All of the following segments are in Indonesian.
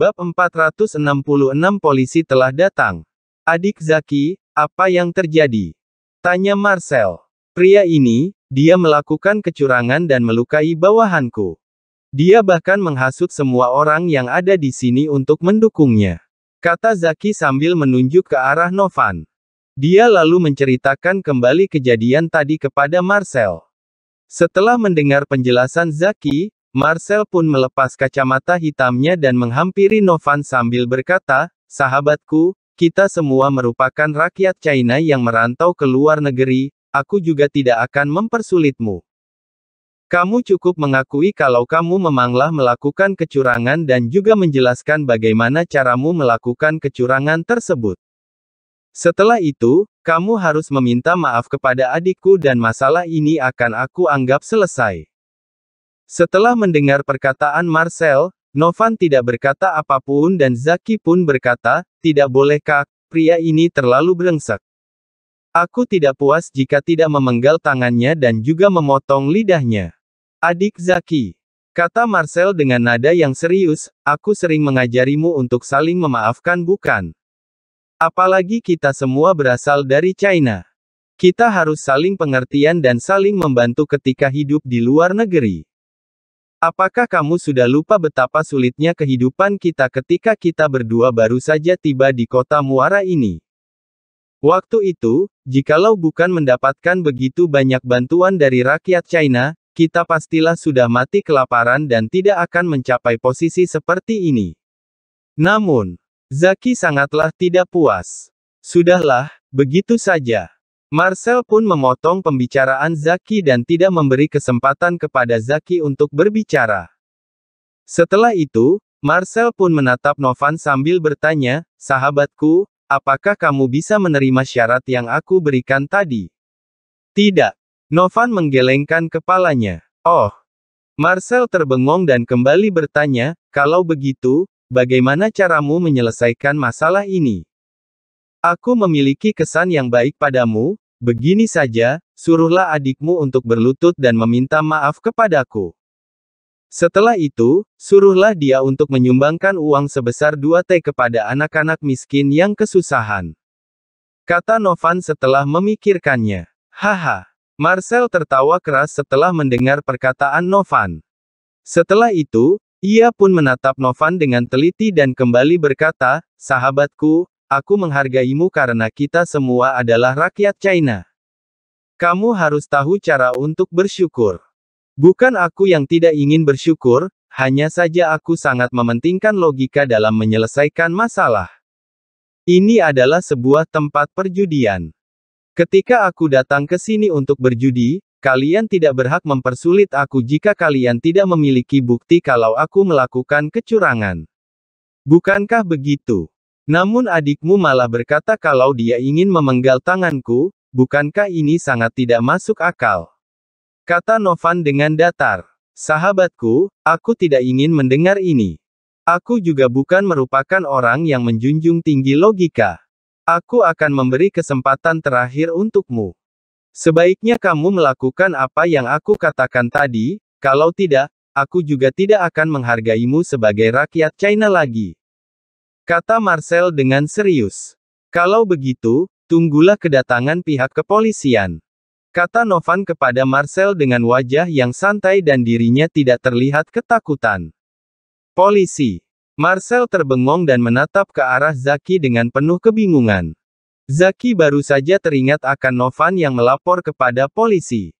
Bab 466 polisi telah datang. Adik Zaki, apa yang terjadi? Tanya Marcel. Pria ini, dia melakukan kecurangan dan melukai bawahanku. Dia bahkan menghasut semua orang yang ada di sini untuk mendukungnya. Kata Zaki sambil menunjuk ke arah Novan. Dia lalu menceritakan kembali kejadian tadi kepada Marcel. Setelah mendengar penjelasan Zaki, Marcel pun melepas kacamata hitamnya dan menghampiri Novan sambil berkata, Sahabatku, kita semua merupakan rakyat China yang merantau ke luar negeri, aku juga tidak akan mempersulitmu. Kamu cukup mengakui kalau kamu memanglah melakukan kecurangan dan juga menjelaskan bagaimana caramu melakukan kecurangan tersebut. Setelah itu, kamu harus meminta maaf kepada adikku dan masalah ini akan aku anggap selesai. Setelah mendengar perkataan Marcel, Novan tidak berkata apapun dan Zaki pun berkata, tidak boleh kak, pria ini terlalu berengsek. Aku tidak puas jika tidak memenggal tangannya dan juga memotong lidahnya. Adik Zaki. Kata Marcel dengan nada yang serius, aku sering mengajarimu untuk saling memaafkan bukan? Apalagi kita semua berasal dari China. Kita harus saling pengertian dan saling membantu ketika hidup di luar negeri. Apakah kamu sudah lupa betapa sulitnya kehidupan kita ketika kita berdua baru saja tiba di kota muara ini? Waktu itu, jikalau bukan mendapatkan begitu banyak bantuan dari rakyat China, kita pastilah sudah mati kelaparan dan tidak akan mencapai posisi seperti ini. Namun, Zaki sangatlah tidak puas. Sudahlah, begitu saja. Marcel pun memotong pembicaraan Zaki dan tidak memberi kesempatan kepada Zaki untuk berbicara. Setelah itu, Marcel pun menatap Novan sambil bertanya, sahabatku, apakah kamu bisa menerima syarat yang aku berikan tadi? Tidak. Novan menggelengkan kepalanya. Oh. Marcel terbengong dan kembali bertanya, kalau begitu, bagaimana caramu menyelesaikan masalah ini? Aku memiliki kesan yang baik padamu, Begini saja, suruhlah adikmu untuk berlutut dan meminta maaf kepadaku. Setelah itu, suruhlah dia untuk menyumbangkan uang sebesar 2T kepada anak-anak miskin yang kesusahan. Kata Novan setelah memikirkannya. Haha. Marcel tertawa keras setelah mendengar perkataan Novan. Setelah itu, ia pun menatap Novan dengan teliti dan kembali berkata, Sahabatku, Aku menghargaimu karena kita semua adalah rakyat China. Kamu harus tahu cara untuk bersyukur. Bukan aku yang tidak ingin bersyukur, hanya saja aku sangat mementingkan logika dalam menyelesaikan masalah. Ini adalah sebuah tempat perjudian. Ketika aku datang ke sini untuk berjudi, kalian tidak berhak mempersulit aku jika kalian tidak memiliki bukti kalau aku melakukan kecurangan. Bukankah begitu? Namun adikmu malah berkata kalau dia ingin memenggal tanganku, bukankah ini sangat tidak masuk akal? Kata Novan dengan datar. Sahabatku, aku tidak ingin mendengar ini. Aku juga bukan merupakan orang yang menjunjung tinggi logika. Aku akan memberi kesempatan terakhir untukmu. Sebaiknya kamu melakukan apa yang aku katakan tadi, kalau tidak, aku juga tidak akan menghargaimu sebagai rakyat China lagi. Kata Marcel dengan serius. Kalau begitu, tunggulah kedatangan pihak kepolisian. Kata Novan kepada Marcel dengan wajah yang santai dan dirinya tidak terlihat ketakutan. Polisi. Marcel terbengong dan menatap ke arah Zaki dengan penuh kebingungan. Zaki baru saja teringat akan Novan yang melapor kepada polisi.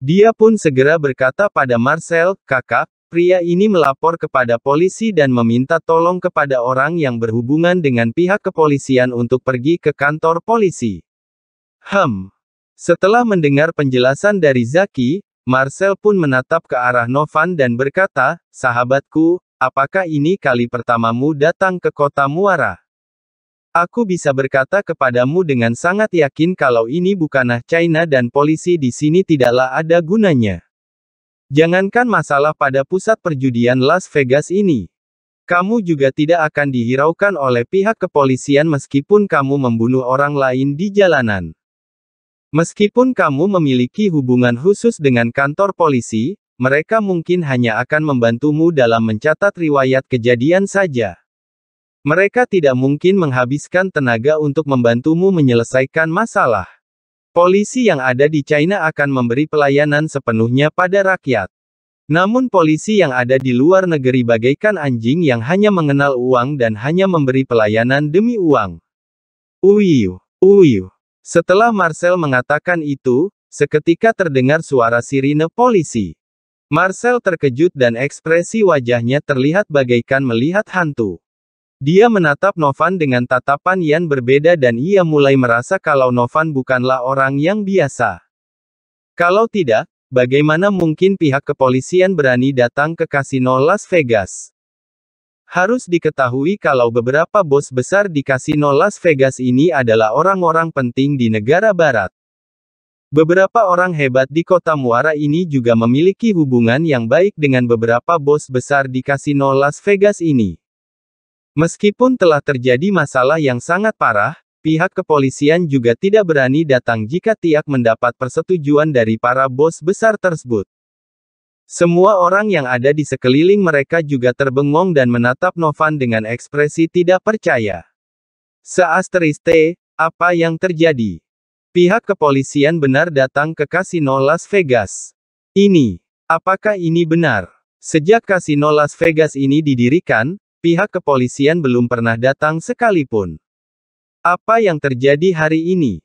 Dia pun segera berkata pada Marcel, kakak, Pria ini melapor kepada polisi dan meminta tolong kepada orang yang berhubungan dengan pihak kepolisian untuk pergi ke kantor polisi. Hem. Setelah mendengar penjelasan dari Zaki, Marcel pun menatap ke arah Novan dan berkata, Sahabatku, apakah ini kali pertamamu datang ke kota Muara? Aku bisa berkata kepadamu dengan sangat yakin kalau ini bukanlah China dan polisi di sini tidaklah ada gunanya. Jangankan masalah pada pusat perjudian Las Vegas ini. Kamu juga tidak akan dihiraukan oleh pihak kepolisian meskipun kamu membunuh orang lain di jalanan. Meskipun kamu memiliki hubungan khusus dengan kantor polisi, mereka mungkin hanya akan membantumu dalam mencatat riwayat kejadian saja. Mereka tidak mungkin menghabiskan tenaga untuk membantumu menyelesaikan masalah. Polisi yang ada di China akan memberi pelayanan sepenuhnya pada rakyat. Namun polisi yang ada di luar negeri bagaikan anjing yang hanya mengenal uang dan hanya memberi pelayanan demi uang. Uyu, uyu. Setelah Marcel mengatakan itu, seketika terdengar suara sirine polisi. Marcel terkejut dan ekspresi wajahnya terlihat bagaikan melihat hantu. Dia menatap Novan dengan tatapan yang berbeda dan ia mulai merasa kalau Novan bukanlah orang yang biasa. Kalau tidak, bagaimana mungkin pihak kepolisian berani datang ke kasino Las Vegas? Harus diketahui kalau beberapa bos besar di kasino Las Vegas ini adalah orang-orang penting di negara barat. Beberapa orang hebat di kota Muara ini juga memiliki hubungan yang baik dengan beberapa bos besar di kasino Las Vegas ini. Meskipun telah terjadi masalah yang sangat parah, pihak kepolisian juga tidak berani datang jika Tiak mendapat persetujuan dari para bos besar tersebut. Semua orang yang ada di sekeliling mereka juga terbengong dan menatap Novan dengan ekspresi tidak percaya. Seasteris T, apa yang terjadi? Pihak kepolisian benar datang ke kasino Las Vegas. Ini, apakah ini benar? Sejak kasino Las Vegas ini didirikan, Pihak kepolisian belum pernah datang sekalipun. Apa yang terjadi hari ini?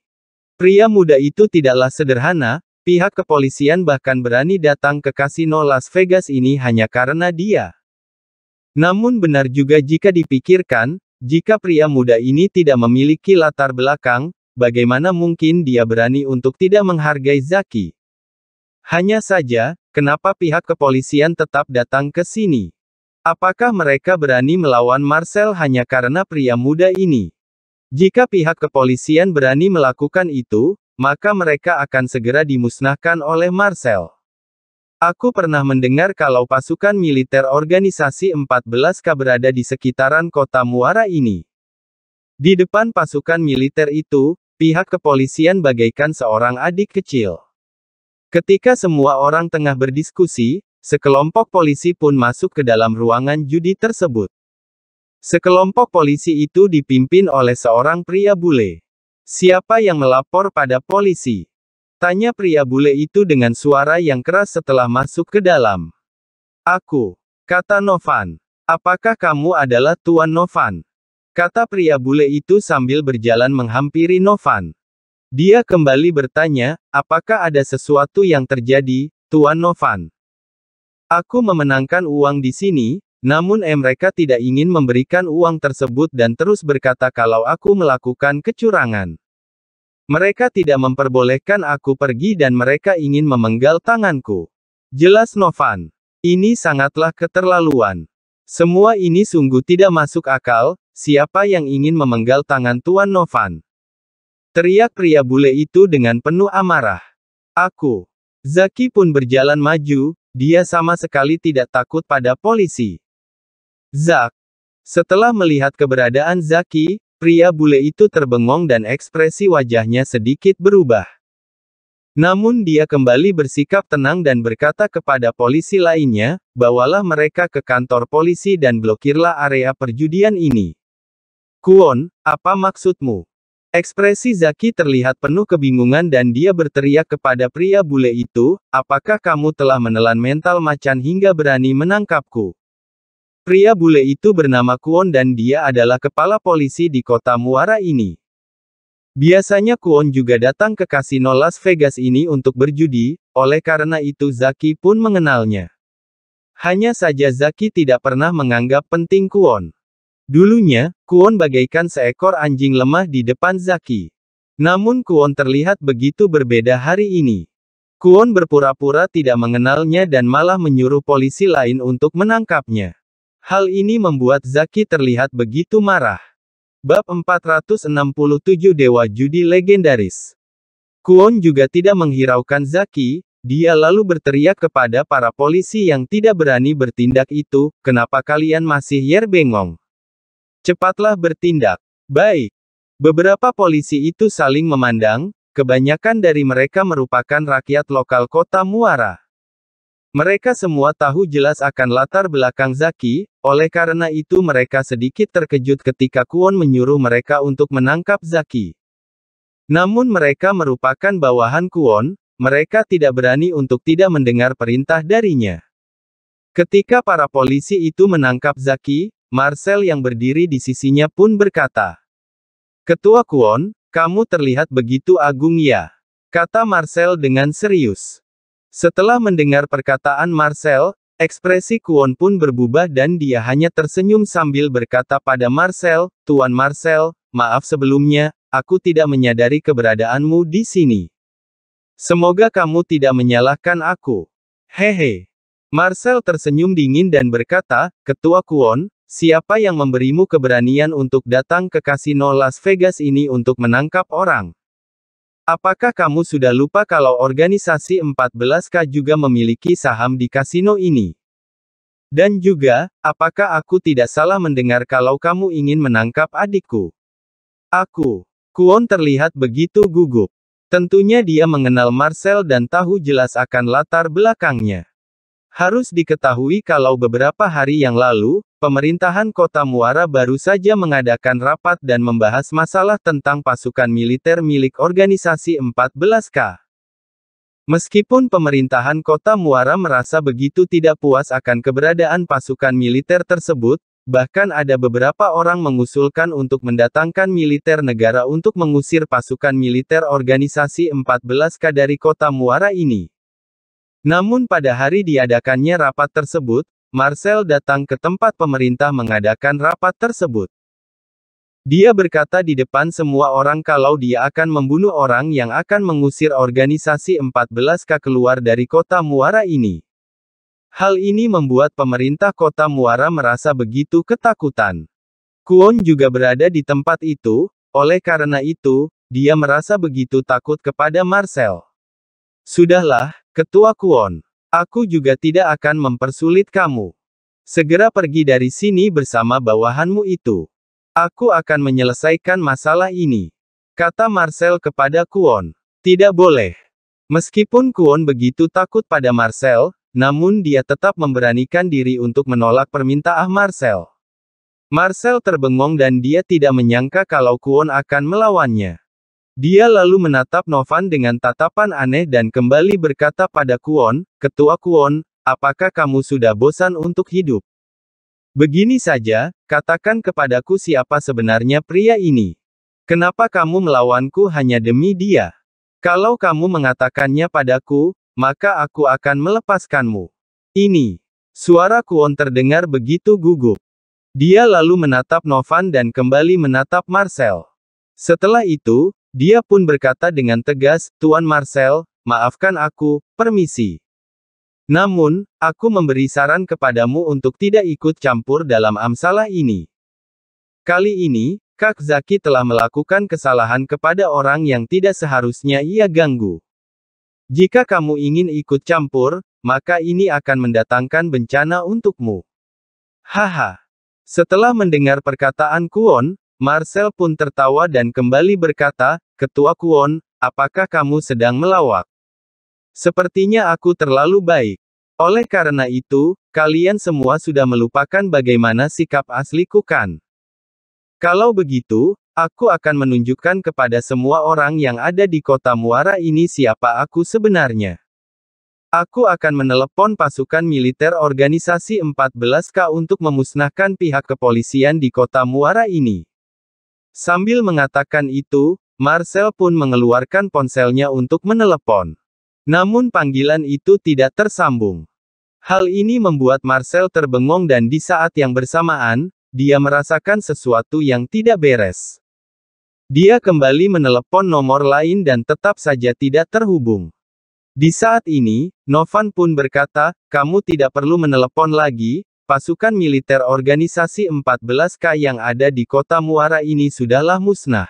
Pria muda itu tidaklah sederhana, pihak kepolisian bahkan berani datang ke kasino Las Vegas ini hanya karena dia. Namun benar juga jika dipikirkan, jika pria muda ini tidak memiliki latar belakang, bagaimana mungkin dia berani untuk tidak menghargai Zaki? Hanya saja, kenapa pihak kepolisian tetap datang ke sini? Apakah mereka berani melawan Marcel hanya karena pria muda ini? Jika pihak kepolisian berani melakukan itu, maka mereka akan segera dimusnahkan oleh Marcel. Aku pernah mendengar kalau pasukan militer organisasi 14K berada di sekitaran kota Muara ini. Di depan pasukan militer itu, pihak kepolisian bagaikan seorang adik kecil. Ketika semua orang tengah berdiskusi, Sekelompok polisi pun masuk ke dalam ruangan judi tersebut. Sekelompok polisi itu dipimpin oleh seorang pria bule. Siapa yang melapor pada polisi? Tanya pria bule itu dengan suara yang keras setelah masuk ke dalam. Aku, kata Novan. Apakah kamu adalah Tuan Novan? Kata pria bule itu sambil berjalan menghampiri Novan. Dia kembali bertanya, apakah ada sesuatu yang terjadi, Tuan Novan? Aku memenangkan uang di sini, namun eh, mereka tidak ingin memberikan uang tersebut dan terus berkata kalau aku melakukan kecurangan. Mereka tidak memperbolehkan aku pergi dan mereka ingin memenggal tanganku. Jelas Novan. Ini sangatlah keterlaluan. Semua ini sungguh tidak masuk akal, siapa yang ingin memenggal tangan Tuan Novan? Teriak pria bule itu dengan penuh amarah. Aku. Zaki pun berjalan maju, dia sama sekali tidak takut pada polisi. Zak. Setelah melihat keberadaan Zaki, pria bule itu terbengong dan ekspresi wajahnya sedikit berubah. Namun dia kembali bersikap tenang dan berkata kepada polisi lainnya, bawalah mereka ke kantor polisi dan blokirlah area perjudian ini. Kuon, apa maksudmu? Ekspresi Zaki terlihat penuh kebingungan dan dia berteriak kepada pria bule itu, apakah kamu telah menelan mental macan hingga berani menangkapku? Pria bule itu bernama Kuon dan dia adalah kepala polisi di kota Muara ini. Biasanya Kuon juga datang ke kasino Las Vegas ini untuk berjudi, oleh karena itu Zaki pun mengenalnya. Hanya saja Zaki tidak pernah menganggap penting Kuon. Dulunya, Kuon bagaikan seekor anjing lemah di depan Zaki. Namun Kuon terlihat begitu berbeda hari ini. Kuon berpura-pura tidak mengenalnya dan malah menyuruh polisi lain untuk menangkapnya. Hal ini membuat Zaki terlihat begitu marah. Bab 467 Dewa Judi Legendaris Kuon juga tidak menghiraukan Zaki, dia lalu berteriak kepada para polisi yang tidak berani bertindak itu, kenapa kalian masih yerbengong? Cepatlah bertindak. Baik. Beberapa polisi itu saling memandang, kebanyakan dari mereka merupakan rakyat lokal kota Muara. Mereka semua tahu jelas akan latar belakang Zaki, oleh karena itu mereka sedikit terkejut ketika Kuon menyuruh mereka untuk menangkap Zaki. Namun mereka merupakan bawahan Kuon, mereka tidak berani untuk tidak mendengar perintah darinya. Ketika para polisi itu menangkap Zaki, Marcel yang berdiri di sisinya pun berkata. Ketua Kuon, kamu terlihat begitu agung ya. Kata Marcel dengan serius. Setelah mendengar perkataan Marcel, ekspresi Kuon pun berubah dan dia hanya tersenyum sambil berkata pada Marcel, Tuan Marcel, maaf sebelumnya, aku tidak menyadari keberadaanmu di sini. Semoga kamu tidak menyalahkan aku. Hehe. Marcel tersenyum dingin dan berkata, Ketua Kuon, Siapa yang memberimu keberanian untuk datang ke kasino Las Vegas ini untuk menangkap orang? Apakah kamu sudah lupa kalau organisasi 14K juga memiliki saham di kasino ini? Dan juga, apakah aku tidak salah mendengar kalau kamu ingin menangkap adikku? Aku, Kuon terlihat begitu gugup. Tentunya dia mengenal Marcel dan tahu jelas akan latar belakangnya. Harus diketahui kalau beberapa hari yang lalu, pemerintahan kota Muara baru saja mengadakan rapat dan membahas masalah tentang pasukan militer milik organisasi 14K. Meskipun pemerintahan kota Muara merasa begitu tidak puas akan keberadaan pasukan militer tersebut, bahkan ada beberapa orang mengusulkan untuk mendatangkan militer negara untuk mengusir pasukan militer organisasi 14K dari kota Muara ini. Namun pada hari diadakannya rapat tersebut, Marcel datang ke tempat pemerintah mengadakan rapat tersebut. Dia berkata di depan semua orang kalau dia akan membunuh orang yang akan mengusir organisasi 14K keluar dari kota Muara ini. Hal ini membuat pemerintah kota Muara merasa begitu ketakutan. Kuon juga berada di tempat itu, oleh karena itu, dia merasa begitu takut kepada Marcel. Sudahlah, Ketua Kuon, aku juga tidak akan mempersulit kamu. Segera pergi dari sini bersama bawahanmu itu. Aku akan menyelesaikan masalah ini. Kata Marcel kepada Kuon. Tidak boleh. Meskipun Kuon begitu takut pada Marcel, namun dia tetap memberanikan diri untuk menolak permintaan Marcel. Marcel terbengong dan dia tidak menyangka kalau Kuon akan melawannya. Dia lalu menatap Novan dengan tatapan aneh dan kembali berkata pada Kuon, Ketua Kuon, apakah kamu sudah bosan untuk hidup? Begini saja, katakan kepadaku siapa sebenarnya pria ini. Kenapa kamu melawanku hanya demi dia? Kalau kamu mengatakannya padaku, maka aku akan melepaskanmu. Ini. Suara Kuon terdengar begitu gugup. Dia lalu menatap Novan dan kembali menatap Marcel. Setelah itu, dia pun berkata dengan tegas, Tuan Marcel, maafkan aku, permisi. Namun, aku memberi saran kepadamu untuk tidak ikut campur dalam amsalah ini. Kali ini, Kak Zaki telah melakukan kesalahan kepada orang yang tidak seharusnya ia ganggu. Jika kamu ingin ikut campur, maka ini akan mendatangkan bencana untukmu. Haha. Setelah mendengar perkataan Kuon, Marcel pun tertawa dan kembali berkata, Ketua Kuon, apakah kamu sedang melawak? Sepertinya aku terlalu baik. Oleh karena itu, kalian semua sudah melupakan bagaimana sikap asli kan? Kalau begitu, aku akan menunjukkan kepada semua orang yang ada di kota Muara ini siapa aku sebenarnya. Aku akan menelepon pasukan militer organisasi 14K untuk memusnahkan pihak kepolisian di kota Muara ini. Sambil mengatakan itu, Marcel pun mengeluarkan ponselnya untuk menelepon. Namun panggilan itu tidak tersambung. Hal ini membuat Marcel terbengong dan di saat yang bersamaan, dia merasakan sesuatu yang tidak beres. Dia kembali menelepon nomor lain dan tetap saja tidak terhubung. Di saat ini, Novan pun berkata, kamu tidak perlu menelepon lagi, Pasukan militer organisasi 14K yang ada di kota Muara ini sudahlah musnah.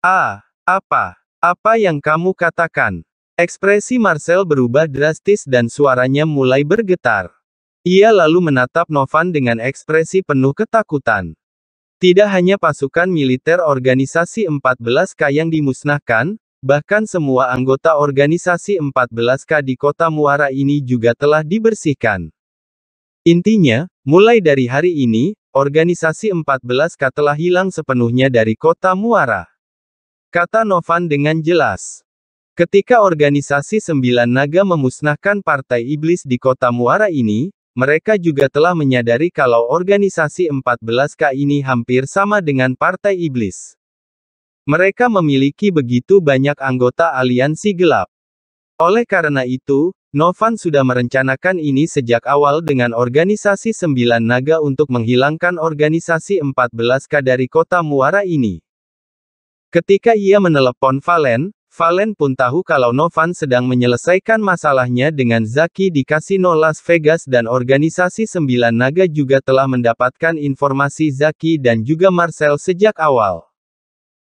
A. Apa? Apa yang kamu katakan? Ekspresi Marcel berubah drastis dan suaranya mulai bergetar. Ia lalu menatap Novan dengan ekspresi penuh ketakutan. Tidak hanya pasukan militer organisasi 14K yang dimusnahkan, bahkan semua anggota organisasi 14K di kota Muara ini juga telah dibersihkan. Intinya, mulai dari hari ini, organisasi 14 K telah hilang sepenuhnya dari kota Muara. Kata Novan dengan jelas. Ketika organisasi Sembilan Naga memusnahkan Partai Iblis di kota Muara ini, mereka juga telah menyadari kalau organisasi 14K ini hampir sama dengan Partai Iblis. Mereka memiliki begitu banyak anggota aliansi gelap. Oleh karena itu, Novan sudah merencanakan ini sejak awal dengan organisasi Sembilan Naga untuk menghilangkan organisasi 14K dari kota Muara ini. Ketika ia menelepon Valen, Valen pun tahu kalau Novan sedang menyelesaikan masalahnya dengan Zaki di kasino Las Vegas dan organisasi Sembilan Naga juga telah mendapatkan informasi Zaki dan juga Marcel sejak awal.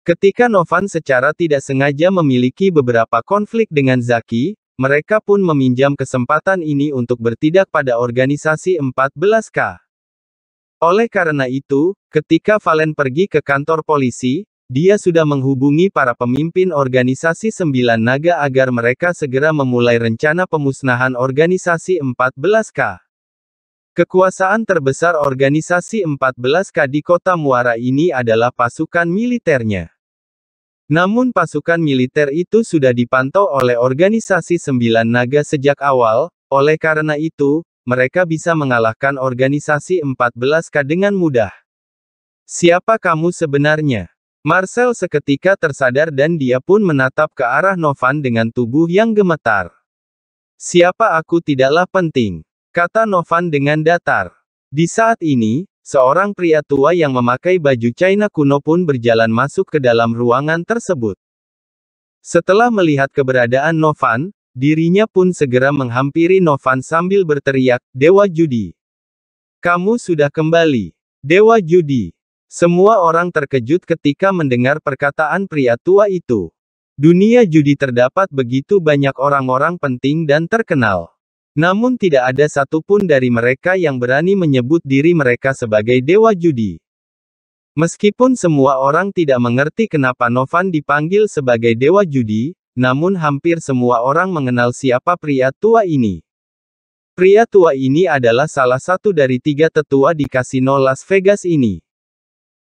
Ketika Novan secara tidak sengaja memiliki beberapa konflik dengan Zaki, mereka pun meminjam kesempatan ini untuk bertindak pada organisasi 14K. Oleh karena itu, ketika Valen pergi ke kantor polisi, dia sudah menghubungi para pemimpin organisasi 9 naga agar mereka segera memulai rencana pemusnahan organisasi 14K. Kekuasaan terbesar organisasi 14K di kota Muara ini adalah pasukan militernya. Namun pasukan militer itu sudah dipantau oleh organisasi Sembilan Naga sejak awal, oleh karena itu, mereka bisa mengalahkan organisasi 14K dengan mudah. Siapa kamu sebenarnya? Marcel seketika tersadar dan dia pun menatap ke arah Novan dengan tubuh yang gemetar. Siapa aku tidaklah penting, kata Novan dengan datar. Di saat ini, Seorang pria tua yang memakai baju China kuno pun berjalan masuk ke dalam ruangan tersebut. Setelah melihat keberadaan Novan, dirinya pun segera menghampiri Novan sambil berteriak, Dewa Judi. Kamu sudah kembali. Dewa Judi. Semua orang terkejut ketika mendengar perkataan pria tua itu. Dunia judi terdapat begitu banyak orang-orang penting dan terkenal. Namun tidak ada satupun dari mereka yang berani menyebut diri mereka sebagai dewa judi. Meskipun semua orang tidak mengerti kenapa Novan dipanggil sebagai dewa judi, namun hampir semua orang mengenal siapa pria tua ini. Pria tua ini adalah salah satu dari tiga tetua di kasino Las Vegas ini.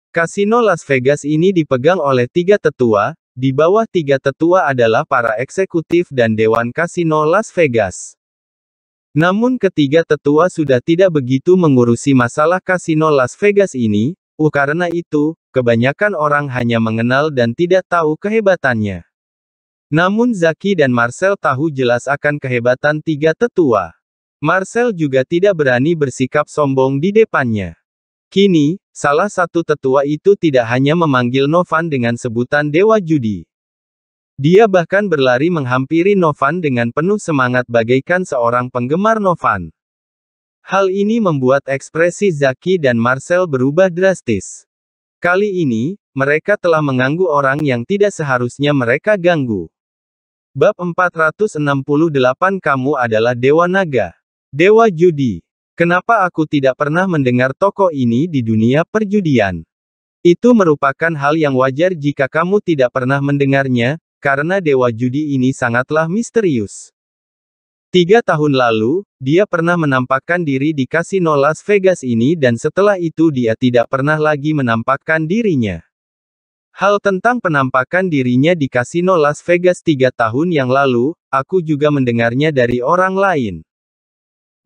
Kasino Las Vegas ini dipegang oleh tiga tetua, di bawah tiga tetua adalah para eksekutif dan dewan kasino Las Vegas. Namun ketiga tetua sudah tidak begitu mengurusi masalah kasino Las Vegas ini, uh karena itu, kebanyakan orang hanya mengenal dan tidak tahu kehebatannya. Namun Zaki dan Marcel tahu jelas akan kehebatan tiga tetua. Marcel juga tidak berani bersikap sombong di depannya. Kini, salah satu tetua itu tidak hanya memanggil Novan dengan sebutan Dewa Judi. Dia bahkan berlari menghampiri Novan dengan penuh semangat bagaikan seorang penggemar Novan. Hal ini membuat ekspresi Zaki dan Marcel berubah drastis. Kali ini, mereka telah mengganggu orang yang tidak seharusnya mereka ganggu. Bab 468 Kamu adalah Dewa Naga. Dewa Judi. Kenapa aku tidak pernah mendengar toko ini di dunia perjudian? Itu merupakan hal yang wajar jika kamu tidak pernah mendengarnya, karena dewa judi ini sangatlah misterius. Tiga tahun lalu, dia pernah menampakkan diri di kasino Las Vegas ini dan setelah itu dia tidak pernah lagi menampakkan dirinya. Hal tentang penampakan dirinya di kasino Las Vegas tiga tahun yang lalu, aku juga mendengarnya dari orang lain.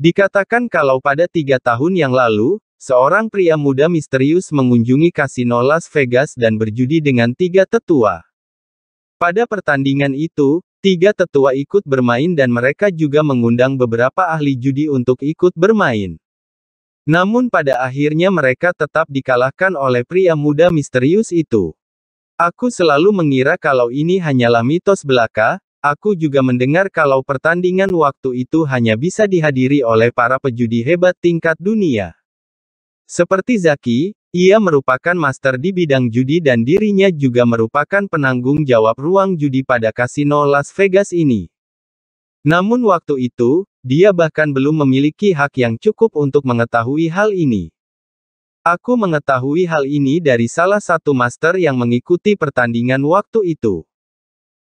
Dikatakan kalau pada tiga tahun yang lalu, seorang pria muda misterius mengunjungi kasino Las Vegas dan berjudi dengan tiga tetua. Pada pertandingan itu, tiga tetua ikut bermain dan mereka juga mengundang beberapa ahli judi untuk ikut bermain. Namun pada akhirnya mereka tetap dikalahkan oleh pria muda misterius itu. Aku selalu mengira kalau ini hanyalah mitos belaka, aku juga mendengar kalau pertandingan waktu itu hanya bisa dihadiri oleh para pejudi hebat tingkat dunia. Seperti Zaki, ia merupakan master di bidang judi dan dirinya juga merupakan penanggung jawab ruang judi pada kasino Las Vegas ini. Namun waktu itu, dia bahkan belum memiliki hak yang cukup untuk mengetahui hal ini. Aku mengetahui hal ini dari salah satu master yang mengikuti pertandingan waktu itu.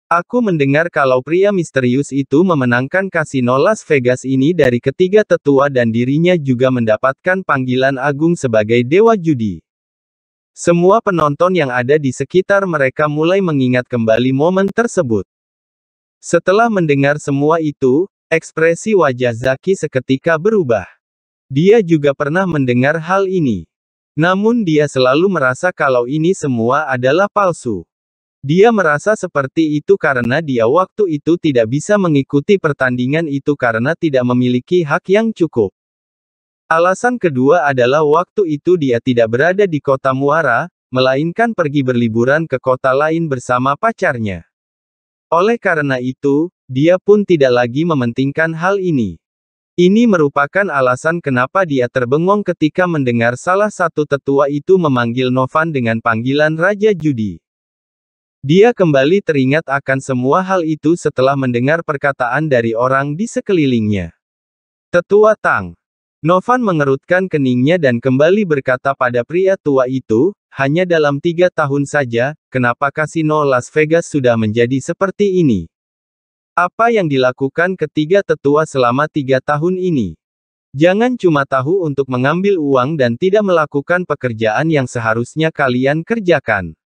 Aku mendengar kalau pria misterius itu memenangkan kasino Las Vegas ini dari ketiga tetua dan dirinya juga mendapatkan panggilan agung sebagai dewa judi. Semua penonton yang ada di sekitar mereka mulai mengingat kembali momen tersebut. Setelah mendengar semua itu, ekspresi wajah Zaki seketika berubah. Dia juga pernah mendengar hal ini. Namun dia selalu merasa kalau ini semua adalah palsu. Dia merasa seperti itu karena dia waktu itu tidak bisa mengikuti pertandingan itu karena tidak memiliki hak yang cukup. Alasan kedua adalah waktu itu dia tidak berada di kota Muara, melainkan pergi berliburan ke kota lain bersama pacarnya. Oleh karena itu, dia pun tidak lagi mementingkan hal ini. Ini merupakan alasan kenapa dia terbengong ketika mendengar salah satu tetua itu memanggil Novan dengan panggilan Raja Judi. Dia kembali teringat akan semua hal itu setelah mendengar perkataan dari orang di sekelilingnya. Tetua Tang. Novan mengerutkan keningnya dan kembali berkata pada pria tua itu, hanya dalam tiga tahun saja, kenapa kasino Las Vegas sudah menjadi seperti ini? Apa yang dilakukan ketiga tetua selama tiga tahun ini? Jangan cuma tahu untuk mengambil uang dan tidak melakukan pekerjaan yang seharusnya kalian kerjakan.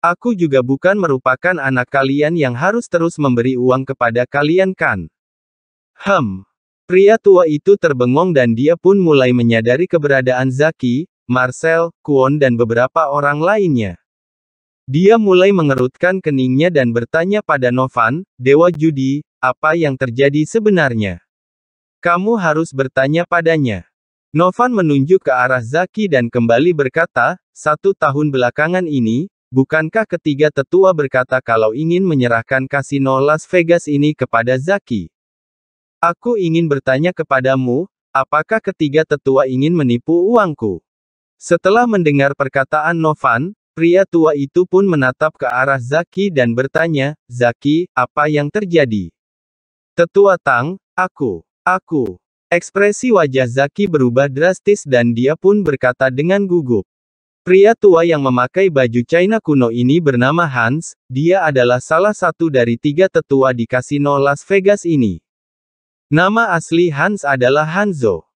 Aku juga bukan merupakan anak kalian yang harus terus memberi uang kepada kalian kan? Hem. Pria tua itu terbengong dan dia pun mulai menyadari keberadaan Zaki, Marcel, Kwon dan beberapa orang lainnya. Dia mulai mengerutkan keningnya dan bertanya pada Novan, Dewa Judi, apa yang terjadi sebenarnya? Kamu harus bertanya padanya. Novan menunjuk ke arah Zaki dan kembali berkata, satu tahun belakangan ini, Bukankah ketiga tetua berkata kalau ingin menyerahkan kasino Las Vegas ini kepada Zaki? Aku ingin bertanya kepadamu, apakah ketiga tetua ingin menipu uangku? Setelah mendengar perkataan Novan, pria tua itu pun menatap ke arah Zaki dan bertanya, Zaki, apa yang terjadi? Tetua Tang, aku, aku. Ekspresi wajah Zaki berubah drastis dan dia pun berkata dengan gugup. Pria tua yang memakai baju China kuno ini bernama Hans, dia adalah salah satu dari tiga tetua di kasino Las Vegas ini. Nama asli Hans adalah Hanzo.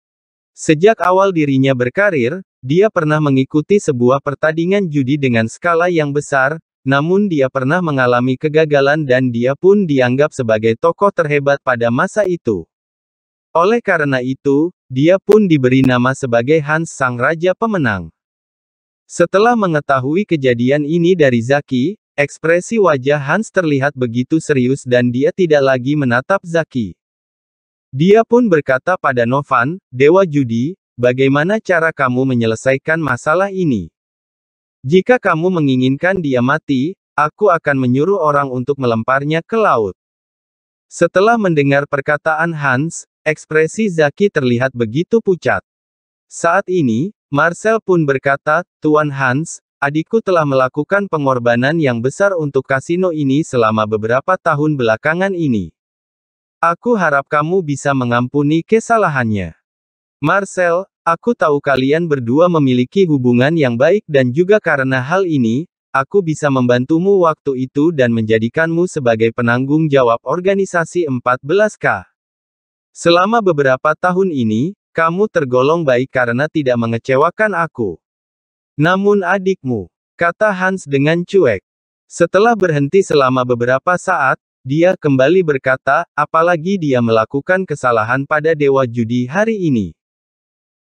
Sejak awal dirinya berkarir, dia pernah mengikuti sebuah pertandingan judi dengan skala yang besar, namun dia pernah mengalami kegagalan dan dia pun dianggap sebagai tokoh terhebat pada masa itu. Oleh karena itu, dia pun diberi nama sebagai Hans Sang Raja Pemenang. Setelah mengetahui kejadian ini dari Zaki, ekspresi wajah Hans terlihat begitu serius dan dia tidak lagi menatap Zaki. Dia pun berkata pada Novan, Dewa Judi, bagaimana cara kamu menyelesaikan masalah ini? Jika kamu menginginkan dia mati, aku akan menyuruh orang untuk melemparnya ke laut. Setelah mendengar perkataan Hans, ekspresi Zaki terlihat begitu pucat. Saat ini, Marcel pun berkata, Tuan Hans, adikku telah melakukan pengorbanan yang besar untuk kasino ini selama beberapa tahun belakangan ini. Aku harap kamu bisa mengampuni kesalahannya. Marcel, aku tahu kalian berdua memiliki hubungan yang baik dan juga karena hal ini, aku bisa membantumu waktu itu dan menjadikanmu sebagai penanggung jawab organisasi 14K. Selama beberapa tahun ini, kamu tergolong baik karena tidak mengecewakan aku. Namun adikmu, kata Hans dengan cuek. Setelah berhenti selama beberapa saat, dia kembali berkata, apalagi dia melakukan kesalahan pada Dewa Judi hari ini.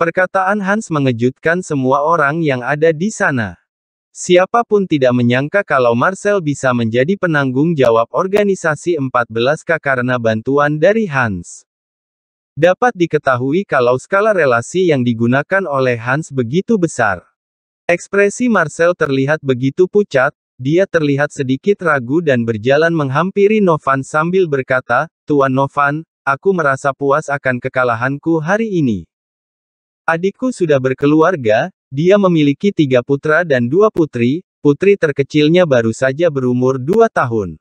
Perkataan Hans mengejutkan semua orang yang ada di sana. Siapapun tidak menyangka kalau Marcel bisa menjadi penanggung jawab organisasi 14K karena bantuan dari Hans. Dapat diketahui kalau skala relasi yang digunakan oleh Hans begitu besar. Ekspresi Marcel terlihat begitu pucat, dia terlihat sedikit ragu dan berjalan menghampiri Novan sambil berkata, Tuan Novan, aku merasa puas akan kekalahanku hari ini. Adikku sudah berkeluarga, dia memiliki tiga putra dan dua putri, putri terkecilnya baru saja berumur dua tahun.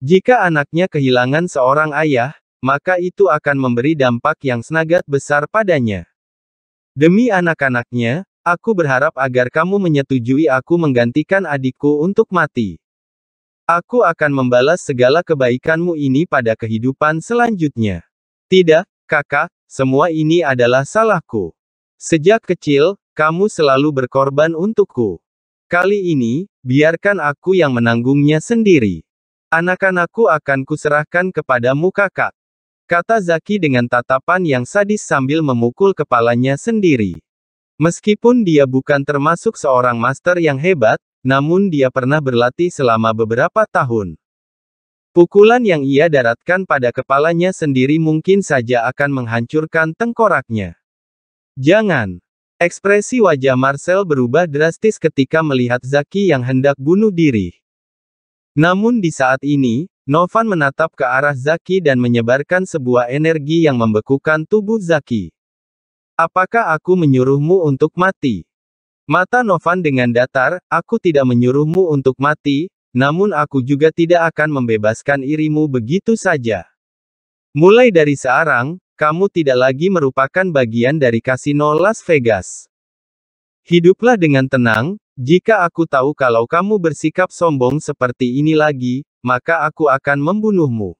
Jika anaknya kehilangan seorang ayah, maka itu akan memberi dampak yang senagat besar padanya. Demi anak-anaknya, aku berharap agar kamu menyetujui aku menggantikan adikku untuk mati. Aku akan membalas segala kebaikanmu ini pada kehidupan selanjutnya. Tidak, kakak, semua ini adalah salahku. Sejak kecil, kamu selalu berkorban untukku. Kali ini, biarkan aku yang menanggungnya sendiri. Anak-anakku akan kuserahkan kepadamu kakak kata Zaki dengan tatapan yang sadis sambil memukul kepalanya sendiri. Meskipun dia bukan termasuk seorang master yang hebat, namun dia pernah berlatih selama beberapa tahun. Pukulan yang ia daratkan pada kepalanya sendiri mungkin saja akan menghancurkan tengkoraknya. Jangan! Ekspresi wajah Marcel berubah drastis ketika melihat Zaki yang hendak bunuh diri. Namun di saat ini, Novan menatap ke arah Zaki dan menyebarkan sebuah energi yang membekukan tubuh Zaki. Apakah aku menyuruhmu untuk mati? Mata Novan dengan datar, aku tidak menyuruhmu untuk mati, namun aku juga tidak akan membebaskan irimu begitu saja. Mulai dari sekarang, kamu tidak lagi merupakan bagian dari kasino Las Vegas. Hiduplah dengan tenang, jika aku tahu kalau kamu bersikap sombong seperti ini lagi, maka aku akan membunuhmu.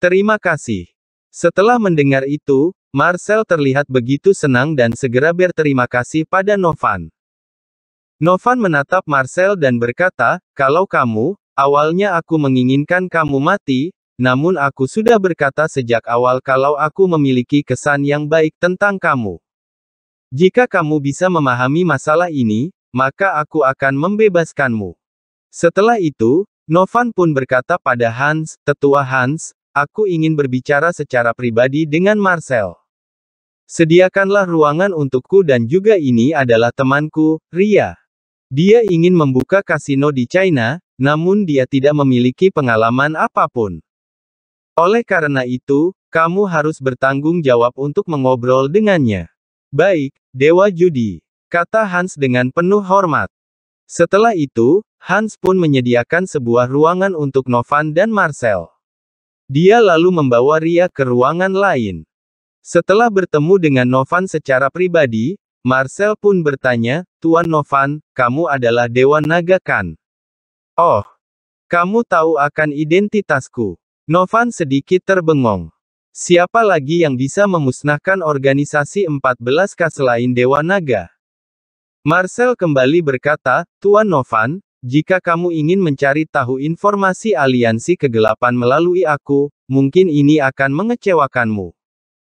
Terima kasih. Setelah mendengar itu, Marcel terlihat begitu senang dan segera berterima kasih pada Novan. Novan menatap Marcel dan berkata, kalau kamu, awalnya aku menginginkan kamu mati, namun aku sudah berkata sejak awal kalau aku memiliki kesan yang baik tentang kamu. Jika kamu bisa memahami masalah ini, maka aku akan membebaskanmu. Setelah itu, Novan pun berkata pada Hans, tetua Hans, aku ingin berbicara secara pribadi dengan Marcel. Sediakanlah ruangan untukku dan juga ini adalah temanku, Ria. Dia ingin membuka kasino di China, namun dia tidak memiliki pengalaman apapun. Oleh karena itu, kamu harus bertanggung jawab untuk mengobrol dengannya. Baik, Dewa Judi, kata Hans dengan penuh hormat. Setelah itu, Hans pun menyediakan sebuah ruangan untuk Novan dan Marcel. Dia lalu membawa Ria ke ruangan lain. Setelah bertemu dengan Novan secara pribadi, Marcel pun bertanya, Tuan Novan, kamu adalah Dewa Naga kan? Oh, kamu tahu akan identitasku. Novan sedikit terbengong. Siapa lagi yang bisa memusnahkan organisasi 14K selain Dewa Naga? Marcel kembali berkata, Tuan Novan, jika kamu ingin mencari tahu informasi aliansi kegelapan melalui aku, mungkin ini akan mengecewakanmu.